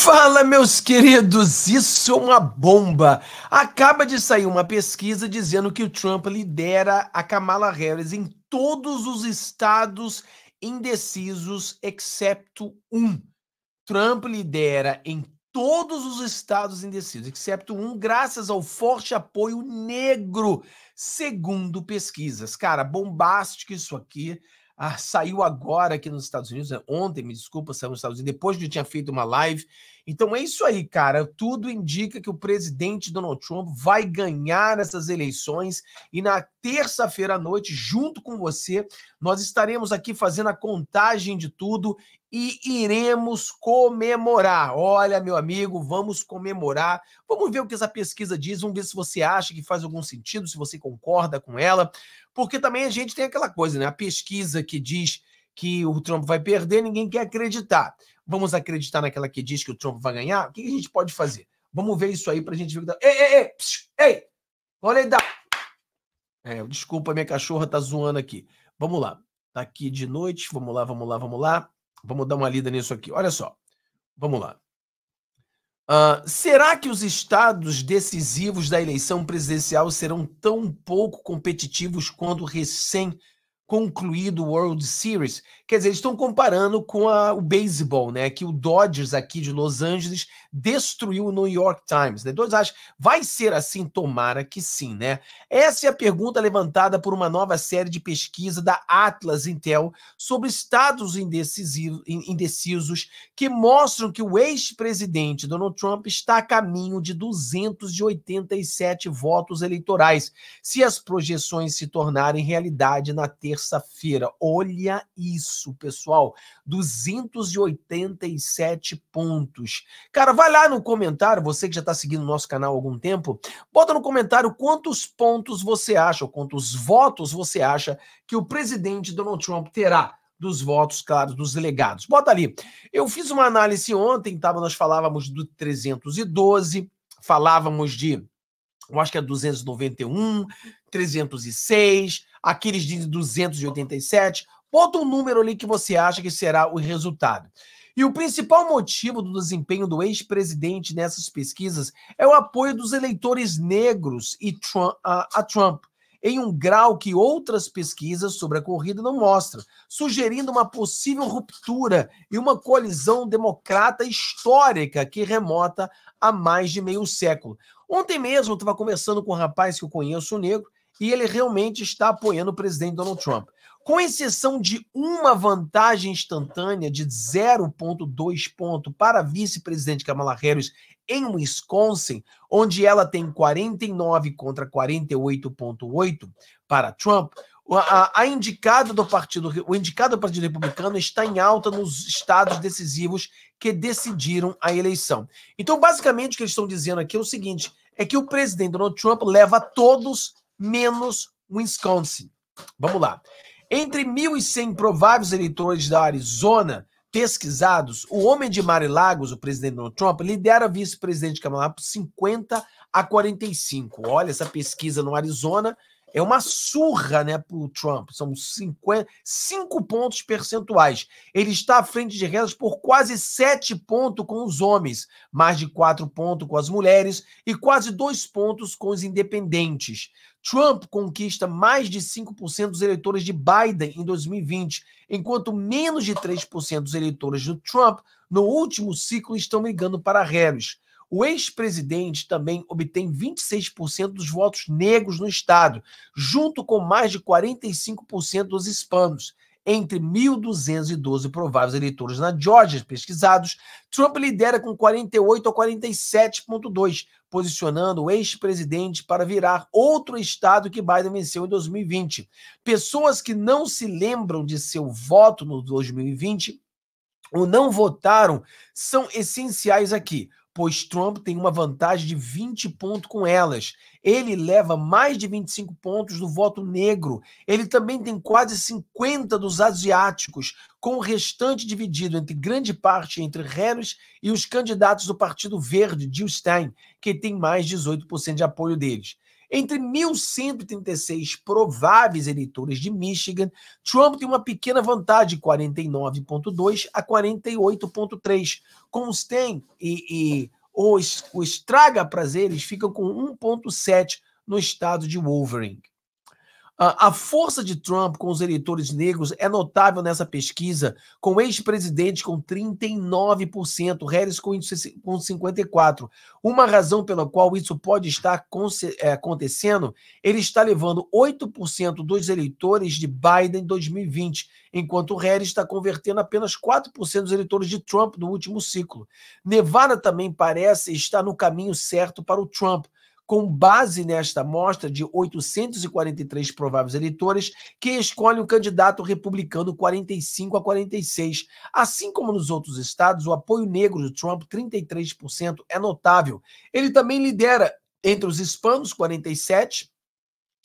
Fala, meus queridos, isso é uma bomba. Acaba de sair uma pesquisa dizendo que o Trump lidera a Kamala Harris em todos os estados indecisos, excepto um. Trump lidera em todos os estados indecisos, excepto um, graças ao forte apoio negro, segundo pesquisas. Cara, bombástico isso aqui. Ah, saiu agora aqui nos Estados Unidos, é, ontem, me desculpa, saiu nos Estados Unidos, depois que eu tinha feito uma live então é isso aí, cara. Tudo indica que o presidente Donald Trump vai ganhar nessas eleições e na terça-feira à noite, junto com você, nós estaremos aqui fazendo a contagem de tudo e iremos comemorar. Olha, meu amigo, vamos comemorar. Vamos ver o que essa pesquisa diz, vamos ver se você acha que faz algum sentido, se você concorda com ela, porque também a gente tem aquela coisa, né? A pesquisa que diz que o Trump vai perder, ninguém quer acreditar. Vamos acreditar naquela que diz que o Trump vai ganhar? O que a gente pode fazer? Vamos ver isso aí para a gente ver. Ei, ei, ei! ei! Olha aí, dá! É, desculpa, minha cachorra tá zoando aqui. Vamos lá. Tá aqui de noite. Vamos lá, vamos lá, vamos lá. Vamos dar uma lida nisso aqui. Olha só. Vamos lá. Uh, será que os estados decisivos da eleição presidencial serão tão pouco competitivos quanto recém concluído o World Series. Quer dizer, eles estão comparando com a, o beisebol, né? Que o Dodgers aqui de Los Angeles destruiu o New York Times. Né? Então eles acham, vai ser assim? Tomara que sim, né? Essa é a pergunta levantada por uma nova série de pesquisa da Atlas Intel sobre estados indecisos que mostram que o ex-presidente Donald Trump está a caminho de 287 votos eleitorais, se as projeções se tornarem realidade na terça terça-feira. Olha isso, pessoal. 287 pontos. Cara, vai lá no comentário, você que já está seguindo o nosso canal há algum tempo, bota no comentário quantos pontos você acha, ou quantos votos você acha que o presidente Donald Trump terá dos votos, claro, dos delegados. Bota ali. Eu fiz uma análise ontem, tava, tá? nós falávamos do 312, falávamos de eu acho que é 291, 306, aqueles de 287. Bota um número ali que você acha que será o resultado. E o principal motivo do desempenho do ex-presidente nessas pesquisas é o apoio dos eleitores negros e Trump, a, a Trump, em um grau que outras pesquisas sobre a corrida não mostram, sugerindo uma possível ruptura e uma colisão democrata histórica que remota a mais de meio século. Ontem mesmo eu estava conversando com um rapaz que eu conheço, um negro, e ele realmente está apoiando o presidente Donald Trump. Com exceção de uma vantagem instantânea de 0,2 ponto para a vice-presidente Kamala Harris em Wisconsin, onde ela tem 49 contra 48,8 para Trump, a, a indicada do partido, o indicado do Partido Republicano está em alta nos estados decisivos que decidiram a eleição. Então, basicamente, o que eles estão dizendo aqui é o seguinte: é que o presidente Donald Trump leva todos menos Wisconsin. Vamos lá. Entre 1.100 prováveis eleitores da Arizona pesquisados, o homem de Lagos, o presidente Donald Trump, lidera vice-presidente Kamala por 50 a 45. Olha, essa pesquisa no Arizona é uma surra né, para o Trump. São 5 pontos percentuais. Ele está à frente de Harris por quase 7 pontos com os homens, mais de 4 pontos com as mulheres e quase 2 pontos com os independentes. Trump conquista mais de 5% dos eleitores de Biden em 2020, enquanto menos de 3% dos eleitores do Trump no último ciclo estão ligando para Harris. O ex-presidente também obtém 26% dos votos negros no estado, junto com mais de 45% dos hispanos. Entre 1.212 prováveis eleitores na Georgia pesquisados, Trump lidera com 48 a 47,2, posicionando o ex-presidente para virar outro estado que Biden venceu em 2020. Pessoas que não se lembram de seu voto no 2020 ou não votaram são essenciais aqui pois Trump tem uma vantagem de 20 pontos com elas. Ele leva mais de 25 pontos do voto negro. Ele também tem quase 50 dos asiáticos, com o restante dividido entre grande parte entre Harris e os candidatos do Partido Verde, Jill Stein, que tem mais 18% de apoio deles. Entre 1.136 prováveis eleitores de Michigan, Trump tem uma pequena vantagem, 49,2 a 48,3. com Constein e, e os, os traga-prazeres ficam com 1,7 no estado de Wolverine. Ah, a força de Trump com os eleitores negros é notável nessa pesquisa, com ex-presidente com 39%, Harris com 54%. Uma razão pela qual isso pode estar eh, acontecendo, ele está levando 8% dos eleitores de Biden em 2020, enquanto Harris está convertendo apenas 4% dos eleitores de Trump no último ciclo. Nevada também parece estar no caminho certo para o Trump, com base nesta amostra de 843 prováveis eleitores, que escolhe o candidato republicano 45 a 46. Assim como nos outros estados, o apoio negro de Trump, 33%, é notável. Ele também lidera entre os hispanos, 47%,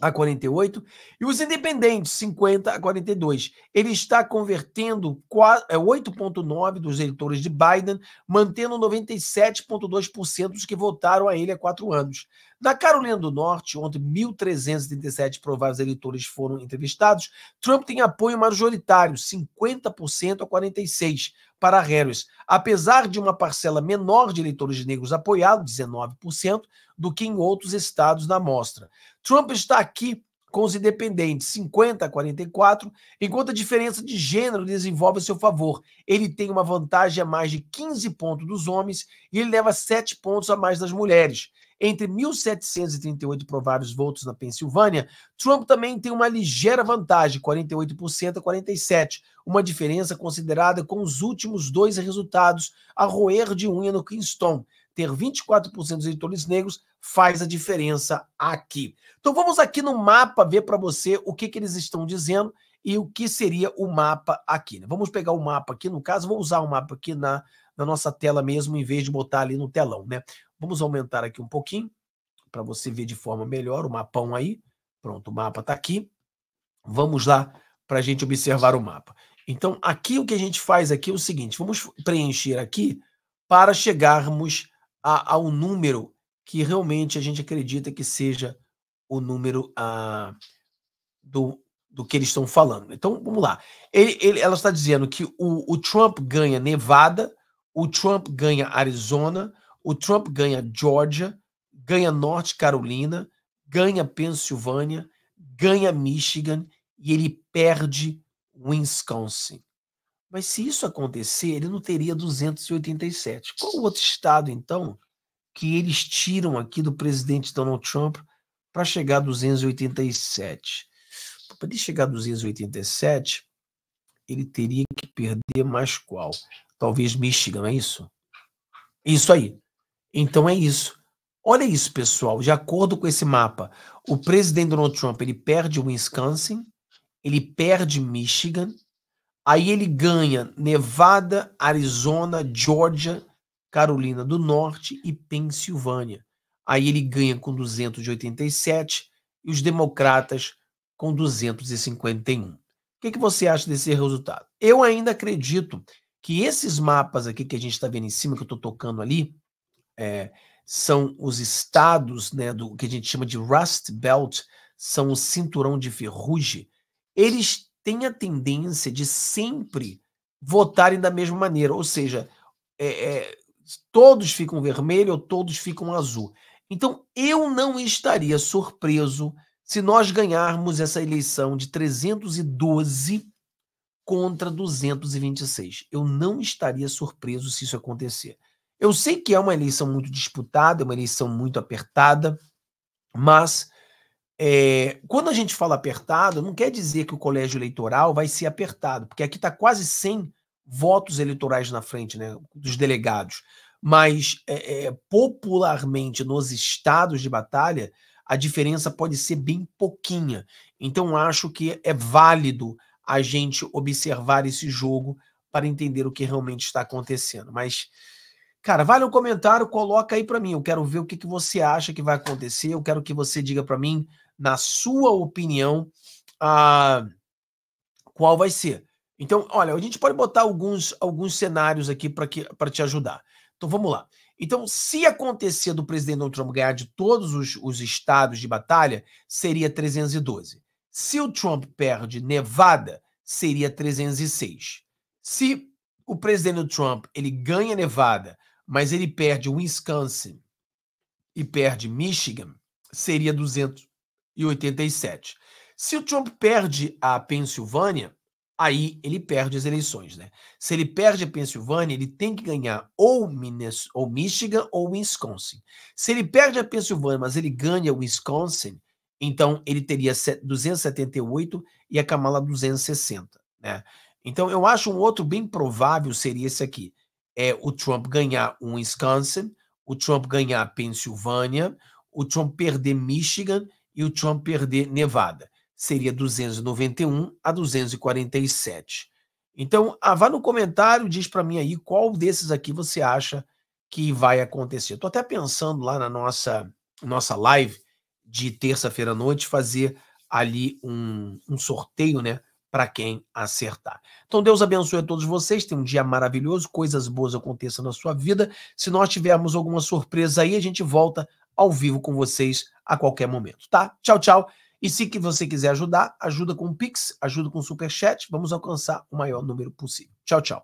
a 48 e os independentes 50 a 42. Ele está convertendo 8,9 é, dos eleitores de Biden, mantendo 97,2% dos que votaram a ele há quatro anos. Na Carolina do Norte, onde 1.337 prováveis eleitores foram entrevistados, Trump tem apoio majoritário, 50% a 46% para Harris, apesar de uma parcela menor de eleitores negros apoiado, 19%, do que em outros estados na amostra. Trump está aqui com os independentes, 50 a 44, enquanto a diferença de gênero desenvolve a seu favor. Ele tem uma vantagem a mais de 15 pontos dos homens e ele leva 7 pontos a mais das mulheres. Entre 1.738 prováveis votos na Pensilvânia, Trump também tem uma ligeira vantagem, 48% a 47%, uma diferença considerada com os últimos dois resultados a roer de unha no Kingston ter 24% dos editores negros faz a diferença aqui. Então vamos aqui no mapa ver para você o que, que eles estão dizendo e o que seria o mapa aqui. Né? Vamos pegar o mapa aqui, no caso, vou usar o mapa aqui na, na nossa tela mesmo, em vez de botar ali no telão, né? Vamos aumentar aqui um pouquinho, para você ver de forma melhor o mapão aí. Pronto, o mapa está aqui. Vamos lá para a gente observar o mapa. Então, aqui o que a gente faz aqui é o seguinte, vamos preencher aqui para chegarmos a, ao número que realmente a gente acredita que seja o número ah, do, do que eles estão falando. Então, vamos lá. Ele, ele, ela está dizendo que o, o Trump ganha Nevada, o Trump ganha Arizona, o Trump ganha Georgia, ganha Norte Carolina, ganha Pensilvânia, ganha Michigan e ele perde Wisconsin. Mas se isso acontecer, ele não teria 287. Qual o outro estado, então, que eles tiram aqui do presidente Donald Trump para chegar a 287? Para ele chegar a 287, ele teria que perder mais qual? Talvez Michigan, não é isso? Isso aí. Então é isso. Olha isso, pessoal. De acordo com esse mapa, o presidente Donald Trump ele perde Wisconsin, ele perde Michigan, Aí ele ganha Nevada, Arizona, Georgia, Carolina do Norte e Pensilvânia. Aí ele ganha com 287 e os democratas com 251. O que, que você acha desse resultado? Eu ainda acredito que esses mapas aqui que a gente está vendo em cima, que eu estou tocando ali, é, são os estados né, do que a gente chama de Rust Belt, são o cinturão de ferrugem. Eles tem a tendência de sempre votarem da mesma maneira, ou seja, é, é, todos ficam vermelho ou todos ficam azul. Então, eu não estaria surpreso se nós ganharmos essa eleição de 312 contra 226. Eu não estaria surpreso se isso acontecer. Eu sei que é uma eleição muito disputada, é uma eleição muito apertada, mas é, quando a gente fala apertado, não quer dizer que o colégio eleitoral vai ser apertado, porque aqui está quase 100 votos eleitorais na frente né, dos delegados. Mas é, é, popularmente nos estados de batalha, a diferença pode ser bem pouquinha. Então, acho que é válido a gente observar esse jogo para entender o que realmente está acontecendo. Mas Cara, vale um comentário, coloca aí para mim. Eu quero ver o que, que você acha que vai acontecer. Eu quero que você diga para mim na sua opinião, ah, qual vai ser. Então, olha, a gente pode botar alguns, alguns cenários aqui para te ajudar. Então, vamos lá. Então, se acontecer do presidente Donald Trump ganhar de todos os, os estados de batalha, seria 312. Se o Trump perde Nevada, seria 306. Se o presidente Trump ele ganha Nevada, mas ele perde Wisconsin e perde Michigan, seria 200, e 87. Se o Trump perde a Pensilvânia, aí ele perde as eleições, né? Se ele perde a Pensilvânia, ele tem que ganhar ou, Minas, ou Michigan ou Wisconsin. Se ele perde a Pensilvânia, mas ele ganha Wisconsin, então ele teria 278 e a Kamala 260, né? Então eu acho um outro bem provável seria esse aqui. É o Trump ganhar um Wisconsin, o Trump ganhar a Pensilvânia, o Trump perder Michigan e o Trump perder Nevada. Seria 291 a 247. Então, ah, vá no comentário, diz para mim aí qual desses aqui você acha que vai acontecer. Estou até pensando lá na nossa nossa live de terça-feira à noite fazer ali um, um sorteio, né, para quem acertar. Então Deus abençoe a todos vocês, tenha um dia maravilhoso, coisas boas aconteçam na sua vida. Se nós tivermos alguma surpresa aí, a gente volta ao vivo com vocês a qualquer momento, tá? Tchau, tchau. E se que você quiser ajudar, ajuda com o Pix, ajuda com o Superchat. Vamos alcançar o maior número possível. Tchau, tchau.